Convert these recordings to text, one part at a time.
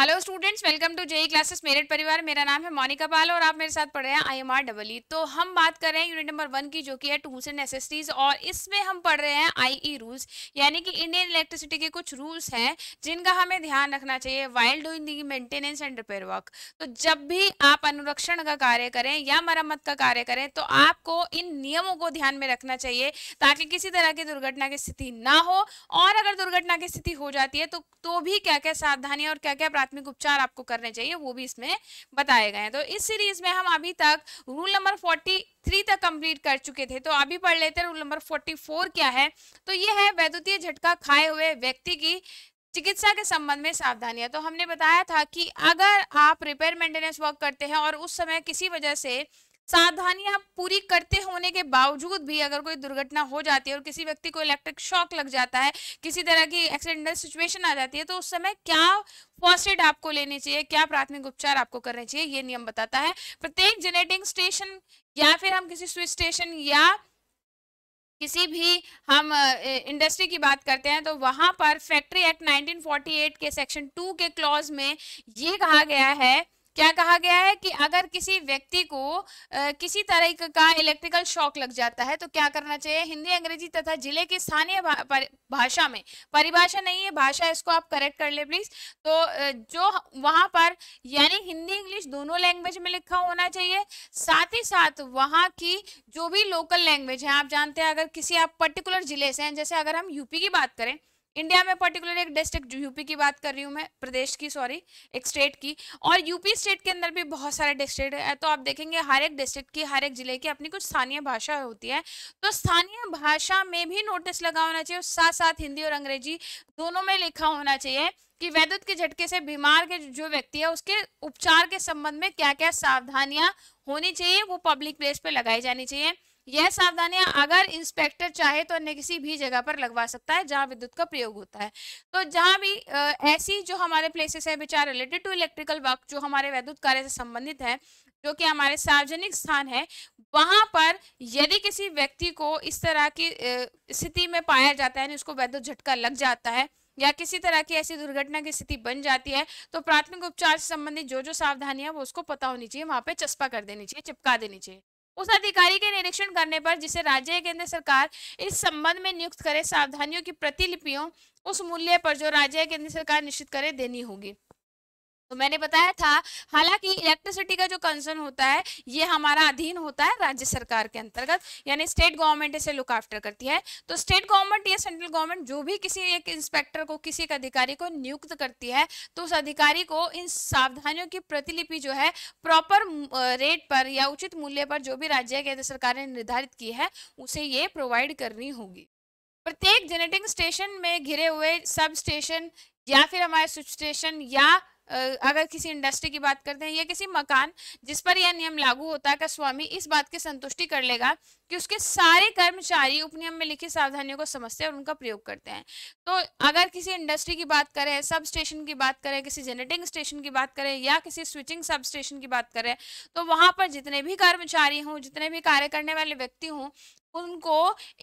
Hello students welcome to JE classes merit परिवार मेरा नाम है मोनिका पाल और आप मेरे साथ पढ़ रहे हैं I M R double E तो हम बात कर रहे हैं यूनिट नंबर वन की जो कि है टूल्स एंड एसेसरीज और इसमें हम पढ़ रहे हैं आई ई रूल्स यानी कि इंडियन इलेक्ट्रिसिटी के कुछ रूल्स हैं जिनका हमें ध्यान रखना चाहिए while doing the maintenance and repair work तो जब भी आप अनुरक्षण का कार्य करें या मरम्मत का कार्य करें तो आपको इन नियमों को ध्यान में रखना चाहिए ताकि किसी तरह की दुर्घटना की स्थिति ना हो और अगर दुर्घटना की स्थिति हो जाती है तो, तो भी क्या क्या सावधानियाँ और क्या क्या प्राथमिक उपचार आपको करने चाहिए वो भी इसमें बताए गए हैं तो इस सीरीज में हम अभी तक रूल नंबर फोर्टी थ्री तक कंप्लीट कर चुके थे तो अभी पढ़ लेते हैं रूल नंबर फोर्टी फोर क्या है तो ये है वैद्युतीय झटका खाए हुए व्यक्ति की चिकित्सा के संबंध में सावधानियां तो हमने बताया था कि अगर आप रिपेयर मेंटेनेंस वर्क करते हैं और उस समय किसी वजह से सावधानियां पूरी करते होने के बावजूद भी अगर कोई दुर्घटना हो जाती है और किसी व्यक्ति को इलेक्ट्रिक शॉक लग जाता है किसी तरह की एक्सीडेंटल सिचुएशन आ जाती है तो उस समय क्या फर्स्ट एड आपको लेने चाहिए क्या प्राथमिक उपचार आपको करने चाहिए ये नियम बताता है प्रत्येक जनरेटिंग स्टेशन या फिर हम किसी स्विच स्टेशन या किसी भी हम इंडस्ट्री की बात करते हैं तो वहां पर फैक्ट्री एक्ट 1948 के सेक्शन टू के क्लॉज में ये कहा गया है क्या कहा गया है कि अगर किसी व्यक्ति को आ, किसी तरह का इलेक्ट्रिकल शॉक लग जाता है तो क्या करना चाहिए हिंदी अंग्रेजी तथा जिले की स्थानीय भाषा में परिभाषा नहीं है भाषा इसको आप करेक्ट कर ले प्लीज तो जो वहां पर यानी हिंदी इंग्लिश दोनों लैंग्वेज में लिखा होना चाहिए साथ ही साथ वहाँ की जो भी लोकल लैंग्वेज है आप जानते हैं अगर किसी आप पर्टिकुलर जिले से हैं जैसे अगर हम यूपी की बात करें इंडिया में पर्टिकुलर एक डिस्ट्रिक्ट यूपी की बात कर रही हूँ मैं प्रदेश की सॉरी एक स्टेट की और यूपी स्टेट के अंदर भी बहुत सारे डिस्ट्रिक्ट है तो आप देखेंगे हर एक डिस्ट्रिक्ट की हर एक जिले की अपनी कुछ स्थानीय भाषा होती है तो स्थानीय भाषा में भी नोटिस लगा होना चाहिए साथ साथ हिंदी और अंग्रेजी दोनों में लिखा होना चाहिए कि वैद्युत के झटके से बीमार के जो व्यक्ति है उसके उपचार के संबंध में क्या क्या सावधानियां होनी चाहिए वो पब्लिक प्लेस पर लगाई जानी चाहिए यह सावधानियां अगर इंस्पेक्टर चाहे तो अन्य किसी भी जगह पर लगवा सकता है जहां विद्युत का प्रयोग होता है तो जहां भी ऐसी जो हमारे प्लेसेस है विचार रिलेटेड टू इलेक्ट्रिकल वर्क जो हमारे वैद्युत कार्य से संबंधित है जो कि हमारे सार्वजनिक स्थान है वहां पर यदि किसी व्यक्ति को इस तरह की स्थिति में पाया जाता है उसको वैद्युत झटका लग जाता है या किसी तरह की ऐसी दुर्घटना की स्थिति बन जाती है तो प्राथमिक उपचार से संबंधित जो जो सावधानियां वो उसको पता होनी चाहिए वहां पे चस्पा कर देनी चाहिए चिपका देनी चाहिए उस अधिकारी के निरीक्षण करने पर जिसे राज्य या केंद्र सरकार इस संबंध में नियुक्त करे सावधानियों की प्रतिलिपियों उस मूल्य पर जो राज्य या केंद्र सरकार निश्चित करे देनी होगी तो मैंने बताया था हालांकि इलेक्ट्रिसिटी का जो कंसर्न होता है ये हमारा अधीन होता है राज्य सरकार के अंतर्गत यानी स्टेट गवर्नमेंट इसे लुक आफ्टर करती है तो स्टेट गवर्नमेंट या सेंट्रल गवर्नमेंट जो भी किसी एक इंस्पेक्टर को किसी एक अधिकारी को नियुक्त करती है तो उस अधिकारी को इन सावधानियों की प्रतिलिपि जो है प्रॉपर रेट पर या उचित मूल्य पर जो भी राज्य केंद्र सरकार ने निर्धारित की है उसे ये प्रोवाइड करनी होगी प्रत्येक जेनेटिंग स्टेशन में घिरे हुए सब स्टेशन या फिर हमारे स्टेशन या अगर किसी इंडस्ट्री की बात करते हैं या किसी मकान जिस पर यह नियम लागू होता है का स्वामी इस बात की संतुष्टि कर लेगा कि उसके सारे कर्मचारी उपनियम में लिखी सावधानियों को समझते हैं और उनका प्रयोग करते हैं तो अगर किसी इंडस्ट्री की बात करें सब स्टेशन की बात करें किसी जनरेटिंग स्टेशन की बात करें या किसी स्विचिंग सब स्टेशन की बात करें तो वहाँ पर जितने भी कर्मचारी हों जितने भी कार्य करने वाले व्यक्ति हों उनको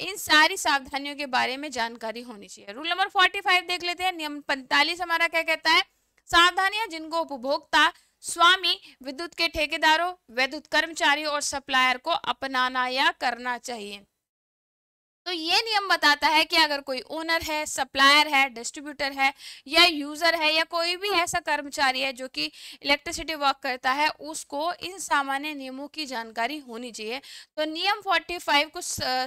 इन सारी सावधानियों के बारे में जानकारी होनी चाहिए रूल नंबर फोर्टी फाइव देख लेते हैं नियम पैंतालीस हमारा क्या कहता है सावधानियां जिनको उपभोक्ता स्वामी विद्युत के ठेकेदारों विद्युत कर्मचारियों और सप्लायर को अपनाना या करना चाहिए तो ये नियम बताता है कि अगर कोई ओनर है सप्लायर है डिस्ट्रीब्यूटर है या यूजर है या कोई भी ऐसा कर्मचारी है जो कि इलेक्ट्रिसिटी वर्क करता है उसको इन सामान्य नियमों की जानकारी होनी चाहिए तो नियम 45 कुछ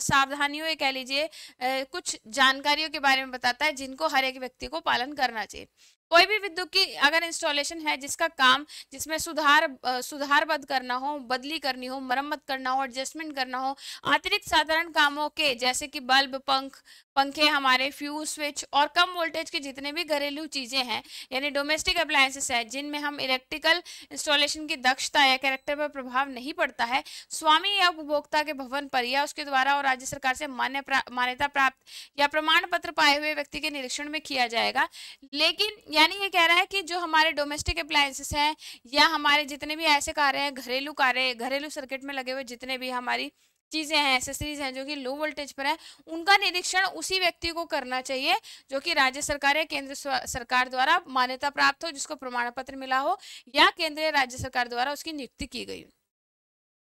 सावधानियों कह लीजिए कुछ जानकारियों के बारे में बताता है जिनको हर एक व्यक्ति को पालन करना चाहिए कोई भी विद्युत की अगर इंस्टॉलेशन है जिसका काम जिसमें सुधार सुधार बद करना हो बदली करनी हो मरम्मत करना हो एडजस्टमेंट करना हो अतिरिक्त साधारण कामों के जैसे कि बल्ब पंख पंखे हमारे फ्यूज स्विच और कम वोल्टेज के जितने भी घरेलू चीज़ें हैं यानी डोमेस्टिक अप्लायंसेस है जिनमें हम इलेक्ट्रिकल इंस्टॉलेशन की दक्षता या कैरेक्टर पर प्रभाव नहीं पड़ता है स्वामी या उपभोक्ता के भवन पर या उसके द्वारा और राज्य सरकार से मान्य मान्यता प्राप्त या प्रमाण पत्र पाए हुए व्यक्ति के निरीक्षण में किया जाएगा लेकिन यानी ये कह रहा है कि जो हमारे डोमेस्टिक अप्लायंसेस हैं या हमारे जितने भी ऐसे कार्य हैं घरेलू कार्य घरेलू सर्किट में लगे हुए जितने भी हमारी चीज़ें हैं एसेसरीज हैं जो कि लो वोल्टेज पर है उनका निरीक्षण उसी व्यक्ति को करना चाहिए जो कि राज्य सरकार या केंद्र सरकार द्वारा मान्यता प्राप्त हो जिसको प्रमाण पत्र मिला हो या केंद्रीय राज्य सरकार द्वारा उसकी नियुक्ति की गई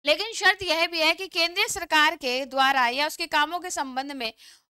लेकिन शर्त यह भी है कि केंद्रीय सरकार के द्वारा या उसके कामों के संबंध में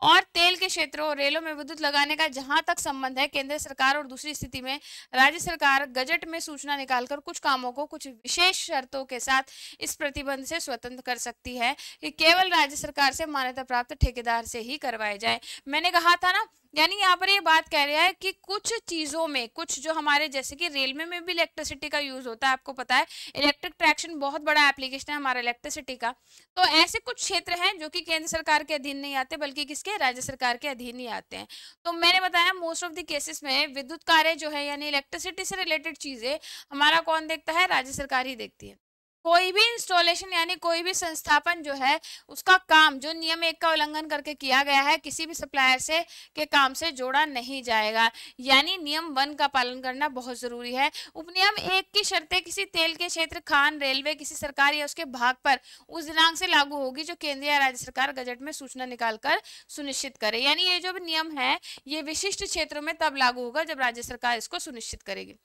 और तेल के क्षेत्रों और रेलों में विद्युत लगाने का जहां तक संबंध है केंद्र सरकार और दूसरी स्थिति में राज्य सरकार गजट में सूचना निकालकर कुछ कामों को कुछ विशेष शर्तों के साथ इस प्रतिबंध से स्वतंत्र कर सकती है कि केवल राज्य सरकार से मान्यता प्राप्त ठेकेदार से ही करवाए जाए मैंने कहा था ना यानी यहाँ पर ये बात कह रहा है कि कुछ चीज़ों में कुछ जो हमारे जैसे कि रेलवे में भी इलेक्ट्रिसिटी का यूज़ होता है आपको पता है इलेक्ट्रिक ट्रैक्शन बहुत बड़ा एप्लीकेशन है हमारा इलेक्ट्रिसिटी का तो ऐसे कुछ क्षेत्र हैं जो कि केंद्र सरकार के अधीन नहीं आते बल्कि किसके राज्य सरकार के अधीन ही आते हैं तो मैंने बताया मोस्ट ऑफ द केसेस में विद्युत कार्य जो है यानी इलेक्ट्रिसिटी से रिलेटेड चीज़ें हमारा कौन देखता है राज्य सरकार ही देखती है कोई भी इंस्टॉलेशन यानी कोई भी संस्थापन जो है उसका काम जो नियम एक का उल्लंघन करके किया गया है किसी भी सप्लायर से के काम से जोड़ा नहीं जाएगा यानी नियम वन का पालन करना बहुत जरूरी है उपनियम एक की शर्तें किसी तेल के क्षेत्र खान रेलवे किसी सरकार या उसके भाग पर उस दिनांक से लागू होगी जो केंद्रीय राज्य सरकार गजट में सूचना कर सुनिश्चित करे यानी ये जो भी नियम है ये विशिष्ट क्षेत्रों में तब लागू होगा जब राज्य सरकार इसको सुनिश्चित करेगी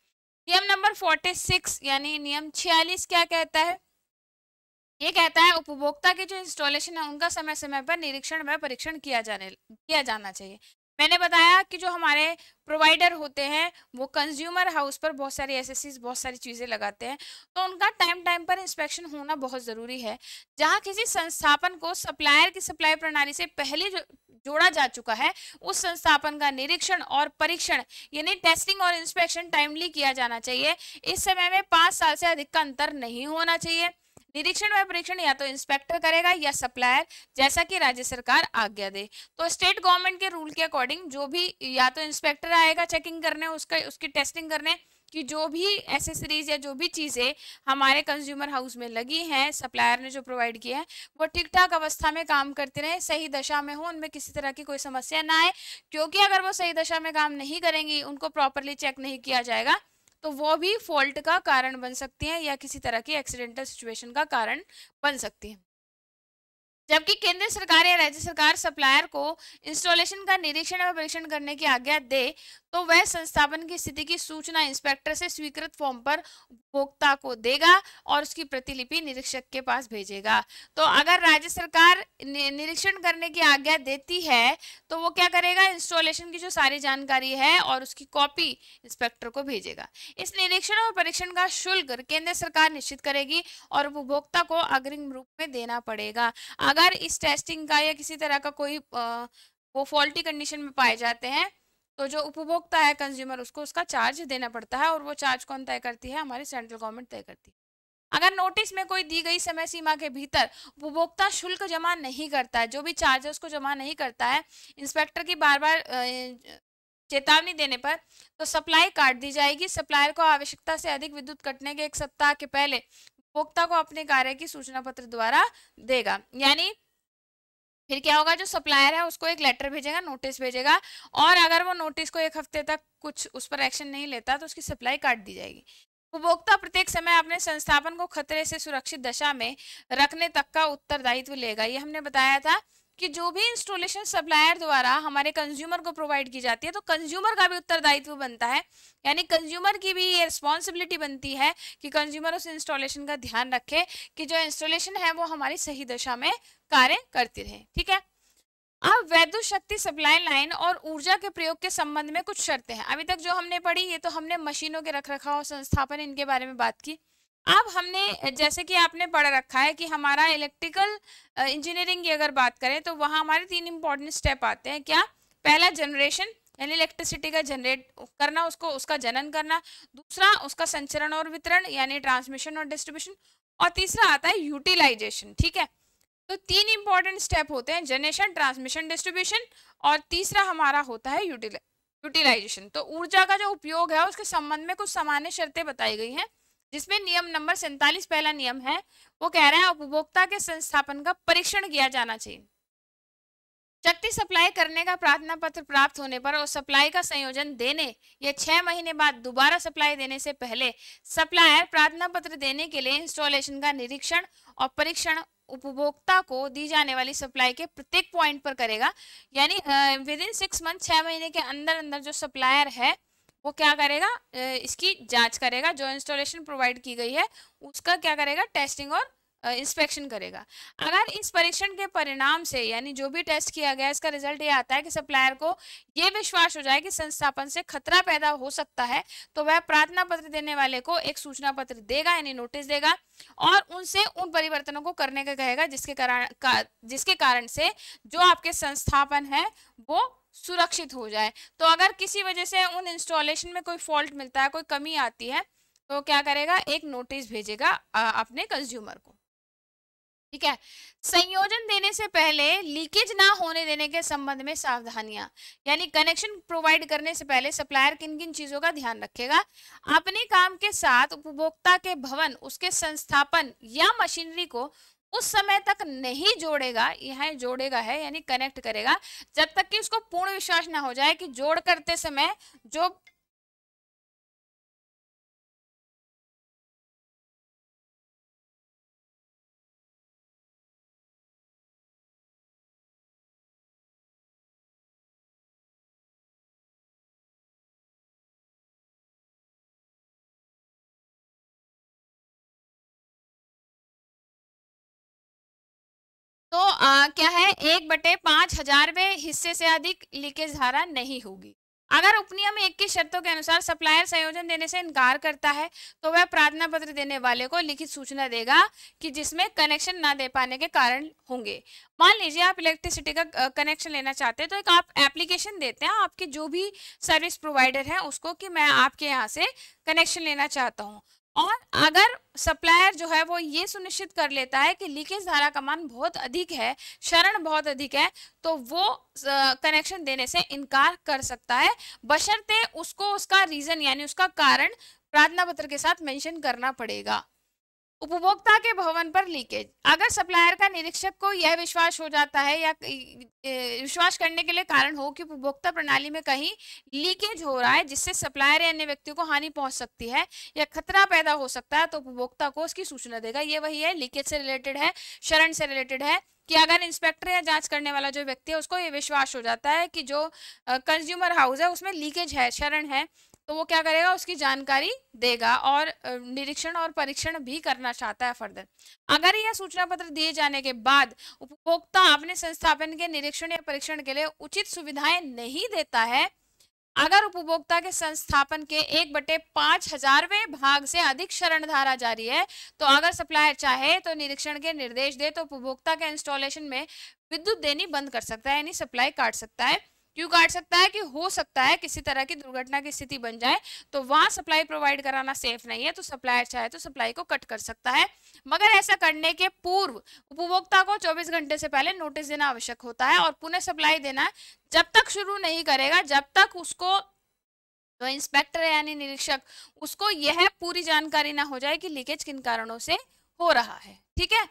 नियम नंबर 46 यानी नियम 46 क्या कहता है ये कहता है उपभोक्ता के जो इंस्टॉलेशन है उनका समय समय पर निरीक्षण व परीक्षण किया जाने किया जाना चाहिए मैंने बताया कि जो हमारे प्रोवाइडर होते हैं वो कंज्यूमर हाउस पर बहुत सारी एस बहुत सारी चीज़ें लगाते हैं तो उनका टाइम टाइम पर इंस्पेक्शन होना बहुत ज़रूरी है जहाँ किसी संस्थापन को सप्लायर की सप्लाई प्रणाली से पहले जो जोड़ा जा चुका है उस संस्थापन का निरीक्षण और परीक्षण यानी टेस्टिंग और इंस्पेक्शन टाइमली किया जाना चाहिए इस समय में पांच साल से अधिक का अंतर नहीं होना चाहिए निरीक्षण व परीक्षण या तो इंस्पेक्टर करेगा या सप्लायर जैसा कि राज्य सरकार आज्ञा दे तो स्टेट गवर्नमेंट के रूल के अकॉर्डिंग जो भी या तो इंस्पेक्टर आएगा चेकिंग करने उसका उसकी टेस्टिंग करने कि जो भी एसेसरीज या जो भी चीज़ें हमारे कंज्यूमर हाउस में लगी हैं सप्लायर ने जो प्रोवाइड किया है वो ठीक ठाक अवस्था में काम करते रहें सही दशा में हो उनमें किसी तरह की कोई समस्या ना आए क्योंकि अगर वो सही दशा में काम नहीं करेंगी उनको प्रॉपरली चेक नहीं किया जाएगा तो वो भी फॉल्ट का कारण बन सकती हैं या किसी तरह की एक्सीडेंटल सिचुएशन का कारण बन सकती हैं जबकि केंद्र सरकार या राज्य सरकार सप्लायर को इंस्टॉलेशन का निरीक्षण व परीक्षण करने की आज्ञा दे तो वह संस्थापन की स्थिति की सूचना इंस्पेक्टर से स्वीकृत फॉर्म पर उपभोक्ता को देगा और उसकी प्रतिलिपि निरीक्षक के पास भेजेगा तो अगर राज्य सरकार निरीक्षण करने की आज्ञा देती है तो वो क्या करेगा इंस्टॉलेशन की जो सारी जानकारी है और उसकी कॉपी इंस्पेक्टर को भेजेगा इस निरीक्षण और परीक्षण का शुल्क केंद्र सरकार निश्चित करेगी और उपभोक्ता को अग्रिम रूप में देना पड़ेगा अगर इस टेस्टिंग का या किसी तरह का कोई वो फॉल्टी कंडीशन में पाए जाते हैं तो जो उपभोक्ता है कंज्यूमर उसको उसका चार्ज देना पड़ता है और वो चार्ज कौन तय करती है हमारी सेंट्रल गवर्नमेंट तय करती है अगर नोटिस में कोई दी गई समय सीमा के भीतर उपभोक्ता शुल्क जमा नहीं करता है जो भी चार्ज है उसको जमा नहीं करता है इंस्पेक्टर की बार बार चेतावनी देने पर तो सप्लाई काट दी जाएगी सप्लायर को आवश्यकता से अधिक विद्युत कटने के एक सप्ताह के पहले उपभोक्ता को अपने कार्य की सूचना पत्र द्वारा देगा यानी फिर क्या होगा जो सप्लायर है उसको एक लेटर भेजेगा नोटिस भेजेगा और अगर वो नोटिस को एक हफ्ते तक कुछ उस पर एक्शन नहीं लेता तो उसकी सप्लाई काट दी जाएगी उपभोक्ता प्रत्येक समय अपने संस्थापन को खतरे से सुरक्षित दशा में रखने तक का उत्तरदायित्व लेगा ये हमने बताया था कि जो भी इंस्टॉलेशन सप्लायर द्वारा हमारे कंज्यूमर को प्रोवाइड की जाती है तो कंज्यूमर का भी उत्तरदायित्व बनता है यानी कंज्यूमर की भी ये रिस्पॉन्सिबिलिटी बनती है कि कंज्यूमर उस इंस्टॉलेशन का ध्यान रखे कि जो इंस्टॉलेशन है वो हमारी सही दशा में कार्य करती रहे ठीक है अब वैद्युत शक्ति सप्लाई लाइन और ऊर्जा के प्रयोग के संबंध में कुछ शर्तें हैं अभी तक जो हमने पढ़ी ये तो हमने मशीनों के रखरखाव संस्थापन इनके बारे में बात की अब हमने जैसे कि आपने पढ़ रखा है कि हमारा इलेक्ट्रिकल इंजीनियरिंग की अगर बात करें तो वहाँ हमारे तीन इंपॉर्टेंट स्टेप आते हैं क्या पहला जनरेशन यानी इलेक्ट्रिसिटी का जनरेट करना उसको उसका जनन करना दूसरा उसका संचरण और वितरण यानी ट्रांसमिशन और डिस्ट्रीब्यूशन और तीसरा आता है यूटिलाइजेशन ठीक है तो तीन इंपॉर्टेंट स्टेप होते हैं जनरेशन ट्रांसमिशन डिस्ट्रीब्यूशन और तीसरा हमारा होता है यूटिलाइजेशन तो ऊर्जा का जो उपयोग है उसके संबंध में कुछ सामान्य शर्तें बताई गई हैं जिसमें नियम नंबर सैंतालीस पहला नियम है वो कह रहे हैं उपभोक्ता के संस्थापन का परीक्षण किया जाना चाहिए शक्ति सप्लाई करने का प्रार्थना पत्र प्राप्त होने पर और सप्लाई का संयोजन देने या छह महीने बाद दोबारा सप्लाई देने से पहले सप्लायर प्रार्थना पत्र देने के लिए इंस्टॉलेशन का निरीक्षण और परीक्षण उपभोक्ता को दी जाने वाली सप्लाई के प्रत्येक पॉइंट पर करेगा यानी विद इन सिक्स मंथ छः महीने के अंदर अंदर जो सप्लायर है वो क्या करेगा इसकी जांच करेगा जो इंस्टॉलेशन प्रोवाइड की गई है उसका क्या करेगा टेस्टिंग और इंस्पेक्शन करेगा अगर इस परीक्षण के परिणाम से यानी जो भी टेस्ट किया गया इसका रिजल्ट ये आता है कि सप्लायर को ये विश्वास हो जाए कि संस्थापन से खतरा पैदा हो सकता है तो वह प्रार्थना पत्र देने वाले को एक सूचना पत्र देगा यानी नोटिस देगा और उनसे उन परिवर्तनों को करने का कहेगा जिसके कारण का, जिसके कारण से जो आपके संस्थापन है वो सुरक्षित हो जाए तो अगर किसी वजह से उन इंस्टॉलेशन में कोई फॉल्ट मिलता है कोई कमी आती है तो क्या करेगा एक नोटिस भेजेगा अपने कंज्यूमर को ठीक है संयोजन देने से पहले लीकेज ना होने देने के संबंध में सावधानियां यानी कनेक्शन प्रोवाइड करने से पहले सप्लायर किन किन चीजों का ध्यान रखेगा अपने काम के साथ उपभोक्ता के भवन उसके संस्थापन या मशीनरी को उस समय तक नहीं जोड़ेगा यहाँ जोड़ेगा है यानी कनेक्ट करेगा जब तक कि उसको पूर्ण विश्वास ना हो जाए कि जोड़ करते समय जो आ, क्या है एक बटे पाँच हजारवे हिस्से से अधिक लीकेज धारा नहीं होगी अगर उपनियम एक की शर्तों के अनुसार सप्लायर संयोजन देने से इनकार करता है तो वह प्रार्थना पत्र देने वाले को लिखित सूचना देगा कि जिसमें कनेक्शन ना दे पाने के कारण होंगे मान लीजिए आप इलेक्ट्रिसिटी का कनेक्शन लेना चाहते हैं तो एक आप एप्लीकेशन देते हैं आपके जो भी सर्विस प्रोवाइडर है उसको कि मैं आपके यहाँ से कनेक्शन लेना चाहता हूँ और अगर सप्लायर जो है वो ये सुनिश्चित कर लेता है कि लीकेज धारा का मान बहुत अधिक है शरण बहुत अधिक है तो वो कनेक्शन देने से इनकार कर सकता है बशर्ते उसको उसका रीजन यानी उसका कारण प्रार्थना पत्र के साथ मेंशन करना पड़ेगा उपभोक्ता के भवन पर लीकेज अगर सप्लायर का निरीक्षक को यह विश्वास हो जाता है या विश्वास करने के लिए कारण हो कि उपभोक्ता प्रणाली में कहीं लीकेज हो रहा है जिससे सप्लायर या अन्य व्यक्तियों को हानि पहुंच सकती है या खतरा पैदा हो सकता है तो उपभोक्ता को उसकी सूचना देगा ये वही है लीकेज से रिलेटेड है शरण से रिलेटेड है कि अगर इंस्पेक्टर या जांच करने वाला जो व्यक्ति है उसको ये विश्वास हो जाता है कि जो कंज्यूमर हाउस है उसमें लीकेज है शरण है तो वो क्या करेगा उसकी जानकारी देगा और निरीक्षण और परीक्षण भी करना चाहता है फर्दर अगर यह सूचना पत्र दिए जाने के बाद उपभोक्ता अपने संस्थापन के निरीक्षण या परीक्षण के लिए उचित सुविधाएं नहीं देता है अगर उपभोक्ता के संस्थापन के एक बटे पांच हजारवे भाग से अधिक शरण धारा जारी है तो अगर सप्लायर चाहे तो निरीक्षण के निर्देश दे तो उपभोक्ता के इंस्टॉलेशन में विद्युत देनी बंद कर सकता है यानी सप्लाई काट सकता है क्यों काट सकता है कि हो सकता है किसी तरह की दुर्घटना की स्थिति बन जाए तो वहां सप्लाई प्रोवाइड कराना सेफ नहीं है तो सप्लायर अच्छा चाहे तो सप्लाई को कट कर सकता है मगर ऐसा करने के पूर्व उपभोक्ता को चौबीस घंटे से पहले नोटिस देना आवश्यक होता है और पुनः सप्लाई देना जब तक शुरू नहीं करेगा जब तक उसको तो इंस्पेक्टर यानी निरीक्षक उसको यह पूरी जानकारी ना हो जाए कि लीकेज किन कारणों से हो रहा है ठीक है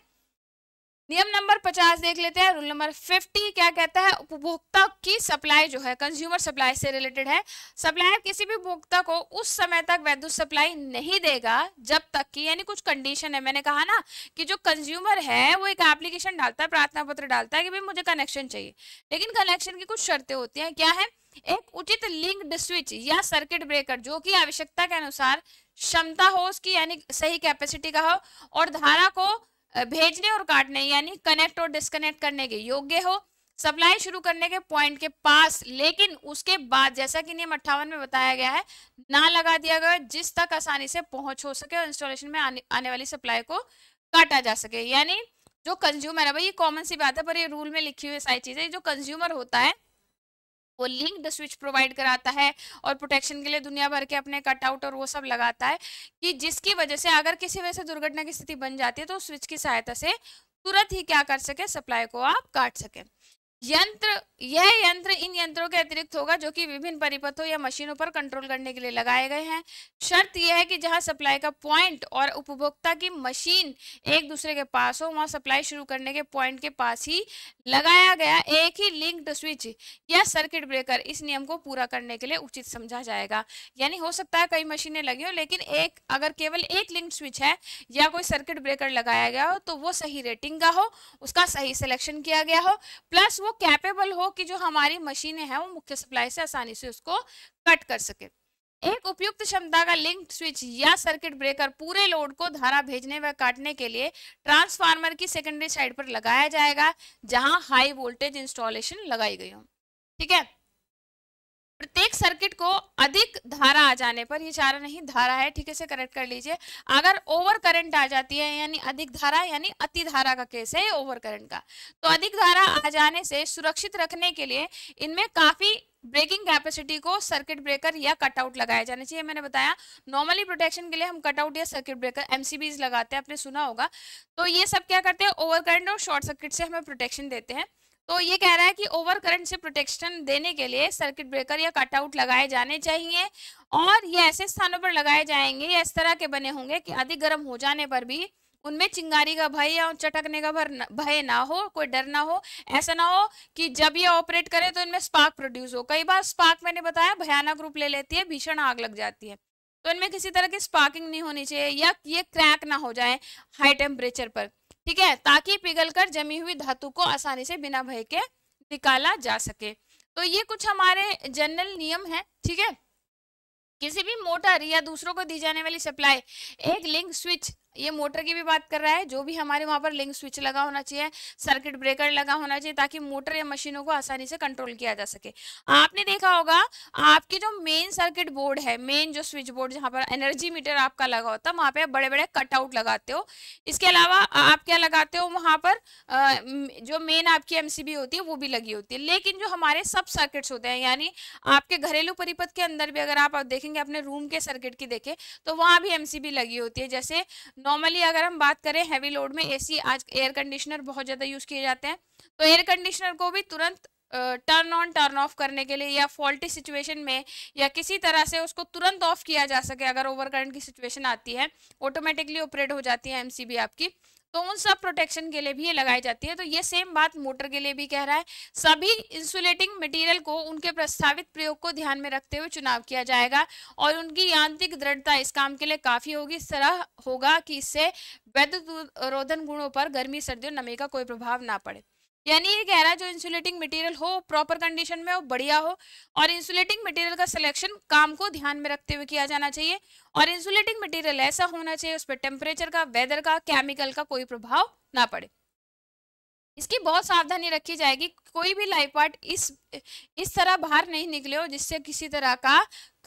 नियम नंबर पचास देख लेते हैं रूल नंबर फिफ्टी क्या कहता है उपभोक्ता की सप्लाई जो है कंज्यूमर सप्लाई से रिलेटेड है सप्लायर किसी भी उपभोक्ता को उस समय तक वैद्युत सप्लाई नहीं देगा जब तक कि यानी कुछ कंडीशन है मैंने कहा ना कि जो कंज्यूमर है वो एक एप्लीकेशन डालता है प्रार्थना पत्र डालता है कि भाई मुझे कनेक्शन चाहिए लेकिन कनेक्शन की कुछ शर्तें होती हैं क्या है एक उचित लिंक्ड स्विच या सर्किट ब्रेकर जो कि आवश्यकता के अनुसार क्षमता हो उसकी यानी सही कैपेसिटी का हो और धारा को भेजने और काटने यानी कनेक्ट और डिस्कनेक्ट करने के योग्य हो सप्लाई शुरू करने के पॉइंट के पास लेकिन उसके बाद जैसा कि नियम अट्ठावन में बताया गया है ना लगा दिया गया जिस तक आसानी से पहुंच हो सके और इंस्टॉलेशन में आने, आने वाली सप्लाई को काटा जा सके यानी जो कंज्यूमर है भाई ये कॉमन सी बात है पर ये रूल में लिखी हुई सारी चीजें जो कंज्यूमर होता है वो लिंक द स्विच प्रोवाइड कराता है और प्रोटेक्शन के लिए दुनिया भर के अपने कटआउट और वो सब लगाता है कि जिसकी वजह से अगर किसी वजह से दुर्घटना की स्थिति बन जाती है तो स्विच की सहायता से तुरंत ही क्या कर सके सप्लाई को आप काट सके यंत्र यह यंत्र इन यंत्रों के अतिरिक्त होगा जो कि विभिन्न परिपथों या मशीनों पर कंट्रोल करने के लिए लगाए गए हैं शर्त यह है कि जहां सप्लाई का पॉइंट और उपभोक्ता की मशीन एक दूसरे के पास हो वहां सप्लाई शुरू करने के पॉइंट के पास ही लगाया गया एक ही लिंक्ड स्विच या सर्किट ब्रेकर इस नियम को पूरा करने के लिए उचित समझा जाएगा यानी हो सकता है कई मशीनें लगी हो लेकिन एक अगर केवल एक लिंक स्विच है या कोई सर्किट ब्रेकर लगाया गया हो तो वो सही रेटिंग का हो उसका सही सिलेक्शन किया गया हो प्लस वो कैपेबल हो कि जो हमारी मशीनें हैं वो मुख्य सप्लाई से आसानी से उसको कट कर सके एक उपयुक्त क्षमता का लिंक स्विच या सर्किट ब्रेकर पूरे लोड को धारा भेजने व काटने के लिए ट्रांसफार्मर की सेकेंडरी साइड पर लगाया जाएगा जहां हाई वोल्टेज इंस्टॉलेशन लगाई गई हो ठीक है प्रत्येक सर्किट को अधिक धारा आ जाने पर ये चारा नहीं धारा है ठीक से करेक्ट कर लीजिए अगर ओवर करंट आ जाती है यानी अधिक धारा यानी अति धारा का केस है ओवर करंट का तो अधिक धारा आ जाने से सुरक्षित रखने के लिए इनमें काफी ब्रेकिंग कैपेसिटी को सर्किट ब्रेकर या कटआउट लगाया जाना चाहिए मैंने बताया नॉर्मली प्रोटेक्शन के लिए हम कटआउट या सर्किट ब्रेकर एमसीबीज लगाते हैं आपने सुना होगा तो ये सब क्या करते हैं ओवर करंट और शॉर्ट सर्किट से हमें प्रोटेक्शन देते हैं तो ये कह रहा है कि ओवर करंट से प्रोटेक्शन देने के लिए सर्किट ब्रेकर या कटआउट लगाए जाने चाहिए और ये ऐसे स्थानों पर लगाए जाएंगे या इस तरह के बने होंगे कि अधिक गर्म हो जाने पर भी उनमें चिंगारी का भय या चटकने का भय ना हो कोई डर ना हो ऐसा ना हो कि जब ये ऑपरेट करे तो इनमें स्पार्क प्रोड्यूस हो कई बार स्पार्क मैंने बताया भयानक रूप ले लेती है भीषण आग लग जाती है तो इनमें किसी तरह की स्पार्किंग नहीं होनी चाहिए या ये क्रैक ना हो जाए हाई टेम्परेचर पर ठीक है ताकि पिघलकर जमी हुई धातु को आसानी से बिना भय के निकाला जा सके तो ये कुछ हमारे जनरल नियम है ठीक है किसी भी मोटर या दूसरों को दी जाने वाली सप्लाई एक लिंक स्विच ये मोटर की भी बात कर रहा है जो भी हमारे वहाँ पर लिंक स्विच लगा होना चाहिए सर्किट ब्रेकर लगा होना चाहिए ताकि मोटर या मशीनों को आसानी से कंट्रोल किया जा सके आपने देखा होगा आपके जो मेन सर्किट बोर्ड है मेन जो स्विच बोर्ड जहाँ पर एनर्जी मीटर आपका लगा होता है वहाँ पे बड़े बड़े कटआउट लगाते हो इसके अलावा आप क्या लगाते हो वहाँ पर जो मेन आपकी एम होती है वो भी लगी होती है लेकिन जो हमारे सब सर्किट्स होते हैं यानी आपके घरेलू परिपथ के अंदर भी अगर आप देखेंगे अपने रूम के सर्किट की देखें तो वहाँ भी एम लगी होती है जैसे नॉर्मली अगर हम बात करें हैवी लोड में एसी हाँ। आज एयर कंडीशनर बहुत ज़्यादा यूज़ किए जाते हैं तो एयर कंडीशनर को भी तुरंत टर्न ऑन टर्न ऑफ करने के लिए या फॉल्टी सिचुएशन में या किसी तरह से उसको तुरंत ऑफ किया जा सके अगर ओवर करंट की सिचुएशन आती है ऑटोमेटिकली ऑपरेट हो जाती है एमसीबी आपकी तो उन सब प्रोटेक्शन के लिए भी ये लगाई जाती है तो ये सेम बात मोटर के लिए भी कह रहा है सभी इंसुलेटिंग मटेरियल को उनके प्रस्तावित प्रयोग को ध्यान में रखते हुए चुनाव किया जाएगा और उनकी यांत्रिक दृढ़ता इस काम के लिए काफ़ी होगी इस तरह होगा कि इससे वैद्युत रोधन गुणों पर गर्मी सर्दी और नमी का कोई प्रभाव ना पड़े यानी ये कह रहा है जो इंसुलेटिंग मटेरियल हो प्रॉपर कंडीशन में हो बढ़िया हो और इंसुलेटिंग मटेरियल का सिलेक्शन काम को ध्यान में रखते हुए किया जाना चाहिए और इंसुलेटिंग मटेरियल ऐसा होना चाहिए उस पर टेम्परेचर का वेदर का केमिकल का कोई प्रभाव ना पड़े इसकी बहुत सावधानी रखी जाएगी कोई भी लाइफ पार्ट इस इस तरह बाहर नहीं निकले हो जिससे किसी तरह का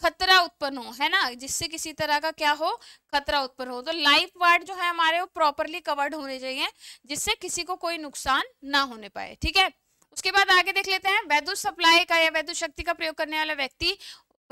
खतरा उत्पन्न हो है ना जिससे किसी तरह का क्या हो खतरा उत्पन्न हो तो लाइफ पार्ट जो है हमारे वो प्रॉपरली कवर्ड होने चाहिए जिससे किसी को कोई नुकसान ना होने पाए ठीक है उसके बाद आगे देख लेते हैं वैद्य सप्लाई का या वैद्य शक्ति का प्रयोग करने वाला व्यक्ति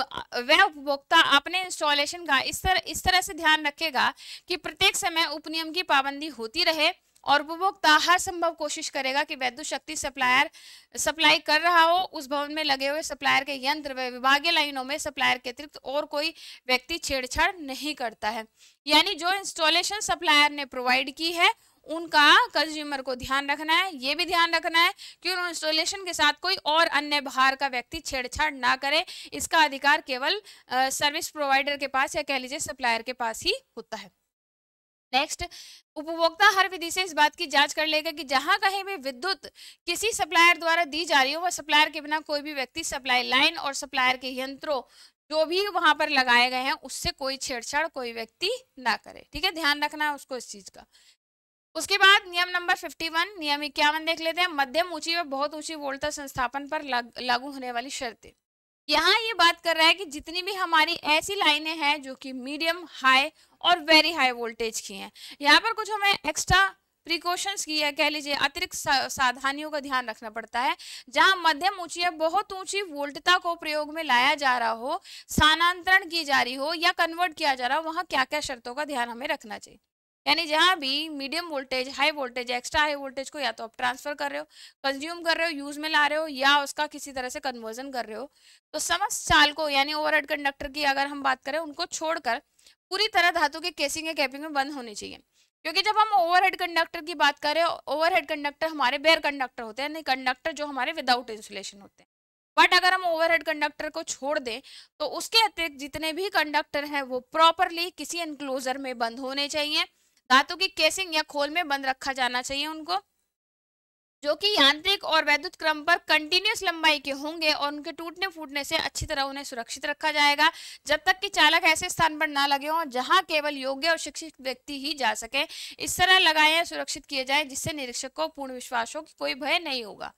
वह उपभोक्ता अपने इंस्टॉलेशन का इस तरह इस तरह से ध्यान रखेगा कि प्रत्येक समय उपनियम की पाबंदी होती रहे और उपभोक्ता हर संभव कोशिश करेगा कि वैद्युत शक्ति सप्लायर सप्लाई कर रहा हो उस भवन में लगे हुए सप्लायर के यंत्र व विभागीय लाइनों में सप्लायर के अतिरिक्त और कोई व्यक्ति छेड़छाड़ नहीं करता है यानी जो इंस्टॉलेशन सप्लायर ने प्रोवाइड की है उनका कंज्यूमर को ध्यान रखना है ये भी ध्यान रखना है कि उन इंस्टॉलेशन के साथ कोई और अन्य बाहर का व्यक्ति छेड़छाड़ ना करे इसका अधिकार केवल सर्विस प्रोवाइडर के पास या कह लीजिए सप्लायर के पास ही होता है नेक्स्ट उपभोक्ता हर विधि से इस बात की जांच कर लेगा कि जहां कहीं भी विद्युत किसी सप्लायर द्वारा दी जा रही हो वह सप्लायर के बिना कोई भी व्यक्ति सप्लाई लाइन और सप्लायर के यंत्रों जो भी वहां पर लगाए गए हैं उससे कोई छेड़छाड़ कोई व्यक्ति ना करे ठीक है ध्यान रखना है उसको इस चीज का उसके बाद नियम नंबर 51 नियम इक्यावन देख लेते हैं मध्यम ऊंची व बहुत ऊंची वोल्टेज संस्थापन पर लागू होने वाली शर्तें यहाँ ये बात कर रहा है कि जितनी भी हमारी ऐसी लाइनें हैं जो कि मीडियम हाई और वेरी हाई वोल्टेज की हैं यहाँ पर कुछ हमें एक्स्ट्रा प्रिकॉशंस की है कह लीजिए अतिरिक्त सावधानियों का ध्यान रखना पड़ता है जहां मध्यम ऊंची या बहुत ऊंची वोल्टता को प्रयोग में लाया जा रहा हो स्थानांतरण की जा रही हो या कन्वर्ट किया जा रहा हो वहां क्या क्या शर्तों का ध्यान हमें रखना चाहिए यानी जहाँ भी medium voltage high voltage extra high voltage को या तो आप ट्रांसफर कर रहे हो कंज्यूम कर रहे हो यूज में ला रहे हो या उसका किसी तरह से कन्वर्जन कर रहे हो तो समस्त चालकों को यानी ओवरहेड कंडक्टर की अगर हम बात करें उनको छोड़कर पूरी तरह धातु के केसिंग या कैपिंग में बंद होने चाहिए क्योंकि जब हम ओवरहेड कंडक्टर की बात करें ओवरहेड कंडक्टर हमारे बेयर कंडक्टर होते हैं नहीं कंडक्टर जो हमारे विदाउट इंसुलेशन होते हैं बट अगर हम ओवरहेड कंडक्टर को छोड़ दें तो उसके अतिरिक्त जितने भी कंडक्टर हैं वो प्रॉपरली किसी एनक्लोजर में बंद होने चाहिए धातु की केसिंग या खोल में बंद रखा जाना चाहिए उनको जो कि यांत्रिक और वैद्युत क्रम पर कंटिन्यूस लंबाई के होंगे और उनके टूटने फूटने से अच्छी तरह उन्हें सुरक्षित रखा जाएगा जब तक कि चालक ऐसे स्थान पर ना लगे हों जहां केवल योग्य और शिक्षित व्यक्ति ही जा सके इस तरह लगाए सुरक्षित किए जाए जिससे निरीक्षक को पूर्ण विश्वास हो कि कोई भय नहीं होगा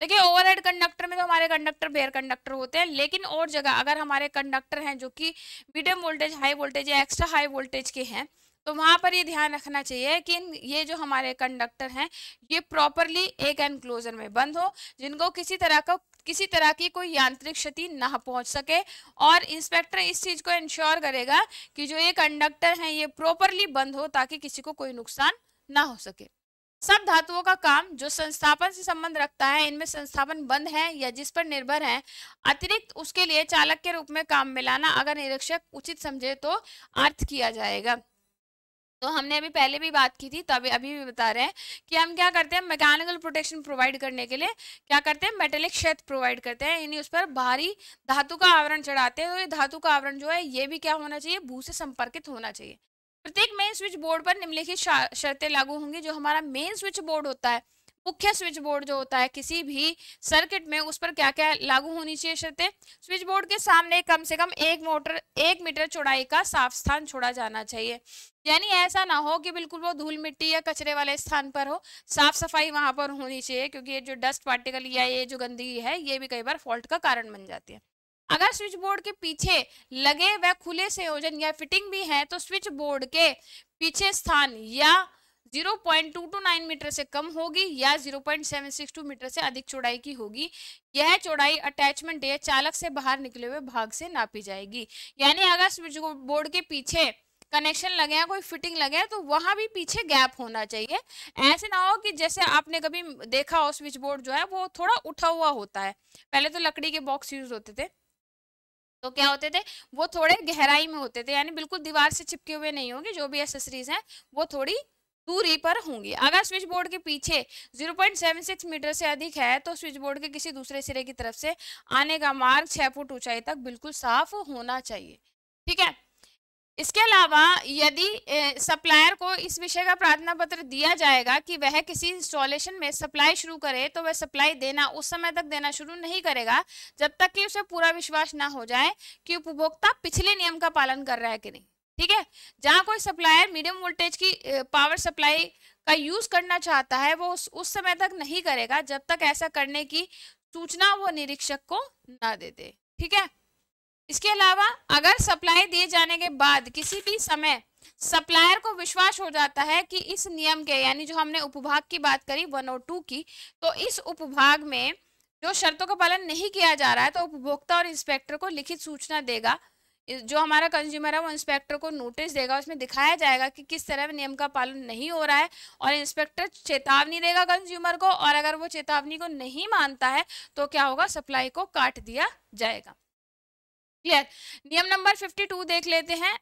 देखिए ओवरहेड कंडक्टर में तो हमारे कंडक्टर बेयर कंडक्टर होते हैं लेकिन और जगह अगर हमारे कंडक्टर हैं जो कि मीडियम वोल्टेज हाई वोल्टेज या एक्स्ट्रा हाई वोल्टेज के हैं तो वहाँ पर ये ध्यान रखना चाहिए कि ये जो हमारे कंडक्टर हैं ये प्रॉपरली एक एनक्लोजर में बंद हो जिनको किसी तरह का किसी तरह की कोई यांत्रिक क्षति ना पहुंच सके और इंस्पेक्टर इस चीज़ को इंश्योर करेगा कि जो ये कंडक्टर हैं ये प्रॉपरली बंद हो ताकि किसी को कोई नुकसान ना हो सके सब धातुओं का काम जो संस्थापन से संबंध रखता है इनमें संस्थापन बंद है या जिस पर निर्भर है अतिरिक्त उसके लिए चालक के रूप में काम मिलाना अगर निरीक्षक उचित समझे तो अर्थ किया जाएगा तो हमने अभी पहले भी बात की थी तभी तो अभी भी बता रहे हैं कि हम क्या करते हैं मैकेनिकल प्रोटेक्शन प्रोवाइड करने के लिए क्या करते हैं मेटेलिक शेत प्रोवाइड करते हैं यानी उस पर भारी धातु का आवरण चढ़ाते हैं तो ये धातु का आवरण जो है ये भी क्या होना चाहिए भू से संपर्कित होना चाहिए प्रत्येक मेन स्विच बोर्ड पर निम्नलिखित शर्तें लागू होंगी जो हमारा मेन स्विच बोर्ड होता है मुख्य स्विच बोर्ड जो होता है किसी भी सर्किट में उस पर क्या क्या लागू होनी चाहिए शर्तें स्विच बोर्ड के सामने कम से कम एक मोटर एक मीटर चौड़ाई का साफ स्थान छोड़ा जाना चाहिए यानी ऐसा ना हो कि बिल्कुल वो धूल मिट्टी या कचरे वाले स्थान पर हो साफ सफाई वहां पर होनी चाहिए क्योंकि ये जो डस्ट पार्टिकल या ये जो गंदगी है ये भी कई बार फॉल्ट का कारण बन जाती है अगर स्विच बोर्ड के पीछे लगे व खुले संयोजन या फिटिंग भी है तो स्विच बोर्ड के पीछे स्थान या 0.229 मीटर से कम होगी या 0.762 मीटर से अधिक चौड़ाई की होगी यह चौड़ाई अटैचमेंट या चालक से बाहर निकले हुए भाग से नापी जाएगी यानी अगर स्विच बोर्ड के पीछे कनेक्शन लगे हैं कोई फिटिंग लगे हैं तो वहाँ भी पीछे गैप होना चाहिए ऐसे ना हो कि जैसे आपने कभी देखा हो स्विच बोर्ड जो है वो थोड़ा उठा हुआ होता है पहले तो लकड़ी के बॉक्स यूज होते थे तो क्या होते थे वो थोड़े गहराई में होते थे यानी बिल्कुल दीवार से चिपके हुए नहीं होंगे जो भी एसेसरीज हैं वो थोड़ी दूरी पर होंगी अगर स्विच बोर्ड के पीछे 0.76 मीटर से अधिक है तो स्विच बोर्ड के किसी दूसरे सिरे की तरफ से आने का मार्ग छः फुट ऊंचाई तक बिल्कुल साफ होना चाहिए ठीक है इसके अलावा यदि सप्लायर को इस विषय का प्रार्थना पत्र दिया जाएगा कि वह किसी इंस्टॉलेशन में सप्लाई शुरू करे तो वह सप्लाई देना उस समय तक देना शुरू नहीं करेगा जब तक कि उसे पूरा विश्वास ना हो जाए कि उपभोक्ता पिछले नियम का पालन कर रहा है कि नहीं ठीक है जहाँ कोई सप्लायर मीडियम वोल्टेज की पावर सप्लाई का यूज करना चाहता है वो उस, उस समय तक नहीं करेगा जब तक ऐसा करने की सूचना वो निरीक्षक को ना दे दे ठीक है इसके अलावा अगर सप्लाई दिए जाने के बाद किसी भी समय सप्लायर को विश्वास हो जाता है कि इस नियम के यानी जो हमने उपभाग की बात करी 102 की तो इस उपभाग में जो शर्तों का पालन नहीं किया जा रहा है तो उपभोक्ता और इंस्पेक्टर को लिखित सूचना देगा जो हमारा कंज्यूमर है वो इंस्पेक्टर को नोटिस देगा उसमें दिखाया जाएगा कि किस तरह नियम का पालन नहीं हो रहा है और इंस्पेक्टर चेतावनी देगा कंज्यूमर को और अगर वो चेतावनी को नहीं मानता है तो क्या होगा सप्लाई को काट दिया जाएगा क्लियर नियम नंबर 52 देख लेते हैं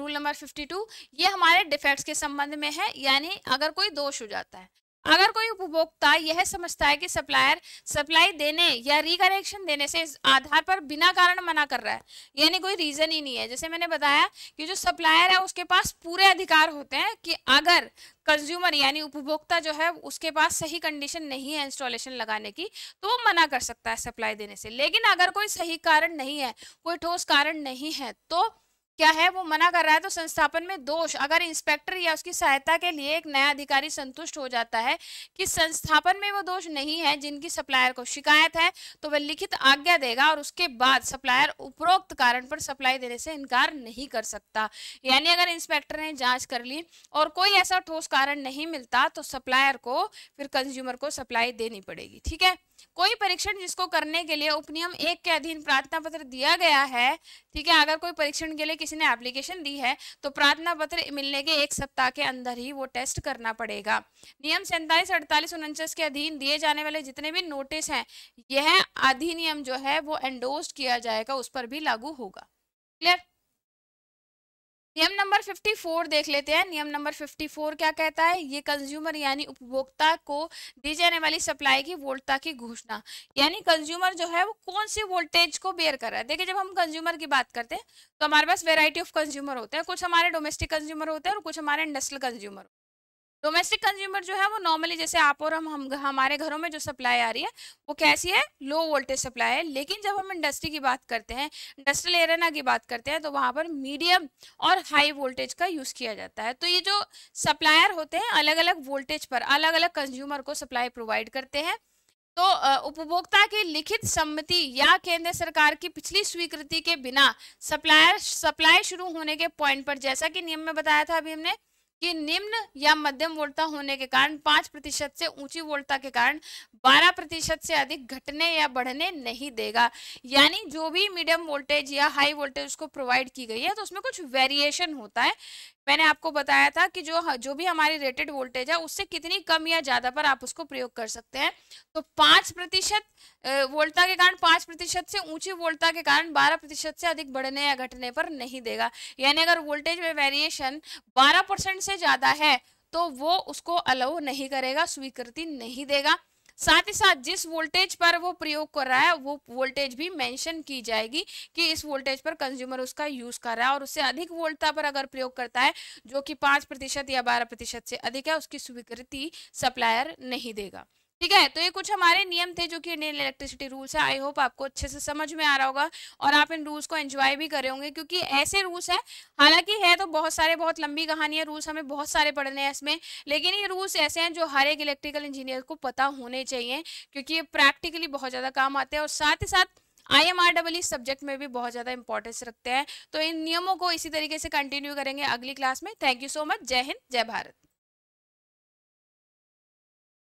रूल नंबर 52 ये हमारे डिफेक्ट्स के संबंध में है यानी अगर कोई दोष हो जाता है अगर कोई उपभोक्ता यह समझता है कि सप्लायर सप्लाई देने या रिकनेक्शन देने से आधार पर बिना कारण मना कर रहा है यानी कोई रीज़न ही नहीं है जैसे मैंने बताया कि जो सप्लायर है उसके पास पूरे अधिकार होते हैं कि अगर कंज्यूमर यानी उपभोक्ता जो है उसके पास सही कंडीशन नहीं है इंस्टॉलेशन लगाने की तो वो मना कर सकता है सप्लाई देने से लेकिन अगर कोई सही कारण नहीं है कोई ठोस कारण नहीं है तो क्या है वो मना कर रहा है तो संस्थापन में दोष अगर इंस्पेक्टर या उसकी सहायता के लिए एक नया अधिकारी संतुष्ट हो जाता है कि संस्थापन में वो दोष नहीं है जिनकी सप्लायर को शिकायत है तो वह लिखित आज्ञा देगा और उसके बाद सप्लायर उपरोक्त कारण पर सप्लाई देने से इनकार नहीं कर सकता यानी अगर इंस्पेक्टर ने जाँच कर ली और कोई ऐसा ठोस कारण नहीं मिलता तो सप्लायर को फिर कंज्यूमर को सप्लाई देनी पड़ेगी ठीक है कोई परीक्षण जिसको करने के लिए उपनियम एक के अधीन प्रार्थना पत्र दिया गया है ठीक है अगर कोई परीक्षण के लिए किसी ने एप्लीकेशन दी है तो प्रार्थना पत्र मिलने के एक सप्ताह के अंदर ही वो टेस्ट करना पड़ेगा नियम सैंतालीस अड़तालीस उनचास के अधीन दिए जाने वाले जितने भी नोटिस हैं यह अधिनियम जो है वो एंडोर्स किया जाएगा उस पर भी लागू होगा क्लियर नियम नंबर 54 देख लेते हैं नियम नंबर 54 क्या कहता है ये कंज्यूमर यानी उपभोक्ता को दी जाने वाली सप्लाई की वोल्टता की घोषणा यानी कंज्यूमर जो है वो कौन सी वोल्टेज को बेयर कर रहा है देखिए जब हम कंज्यूमर की बात करते हैं तो हमारे पास वेराइटी ऑफ कंज्यूमर होते हैं कुछ हमारे डोमेस्टिक कंज्यूमर होते हैं और कुछ हमारे इंडस्ट्रियल कंज्यूमर डोमेस्टिक कंज्यूमर जो है वो नॉर्मली जैसे आप और हम, हम हमारे घरों में जो सप्लाई आ रही है वो कैसी है लो वोल्टेज सप्लाई है लेकिन जब हम इंडस्ट्री की बात करते हैं इंडस्ट्रियल एरेना की बात करते हैं तो वहाँ पर मीडियम और हाई वोल्टेज का यूज़ किया जाता है तो ये जो सप्लायर होते हैं अलग अलग वोल्टेज पर अलग अलग कंज्यूमर को सप्लाई प्रोवाइड करते हैं तो उपभोक्ता की लिखित सम्मति या केंद्र सरकार की पिछली स्वीकृति के बिना सप्लायर सप्लाई शुरू होने के पॉइंट पर जैसा कि नियम में बताया था अभी हमने कि निम्न या मध्यम वोल्टता होने के कारण पांच प्रतिशत से ऊंची वोल्टता के कारण बारह प्रतिशत से अधिक घटने या बढ़ने नहीं देगा यानी जो भी मीडियम वोल्टेज या हाई वोल्टेज उसको प्रोवाइड की गई है तो उसमें कुछ वेरिएशन होता है मैंने आपको बताया था कि जो जो भी हमारी रेटेड वोल्टेज है उससे कितनी कम या ज़्यादा पर आप उसको प्रयोग कर सकते हैं तो पांच प्रतिशत वोल्टता के कारण पांच प्रतिशत से ऊंची वोल्टता के कारण बारह प्रतिशत से अधिक बढ़ने या घटने पर नहीं देगा यानी अगर वोल्टेज में वेरिएशन बारह परसेंट से ज़्यादा है तो वो उसको अलाउ नहीं करेगा स्वीकृति नहीं देगा साथ ही साथ जिस वोल्टेज पर वो प्रयोग कर रहा है वो वोल्टेज भी मेंशन की जाएगी कि इस वोल्टेज पर कंज्यूमर उसका यूज कर रहा है और उससे अधिक वोल्टता पर अगर प्रयोग करता है जो कि पांच प्रतिशत या बारह प्रतिशत से अधिक है उसकी स्वीकृति सप्लायर नहीं देगा ठीक है तो ये कुछ हमारे नियम थे जो कि इंडियन इलेक्ट्रिसिटी रूल्स है आई होप आपको अच्छे से समझ में आ रहा होगा और आप इन रूल्स को एंजॉय भी करे होंगे क्योंकि ऐसे रूल्स हैं हालांकि है तो बहुत सारे बहुत लंबी कहानी है रूल्स हमें बहुत सारे पढ़ने हैं इसमें लेकिन ये रूल्स ऐसे हैं जो हर एक इलेक्ट्रिकल इंजीनियर को पता होने चाहिए क्योंकि ये प्रैक्टिकली बहुत ज़्यादा काम आते हैं और साथ ही साथ आई एम आर सब्जेक्ट में भी बहुत ज़्यादा इंपॉर्टेंस रखते हैं तो इन नियमों को इसी तरीके से कंटिन्यू करेंगे अगली क्लास में थैंक यू सो मच जय हिंद जय भारत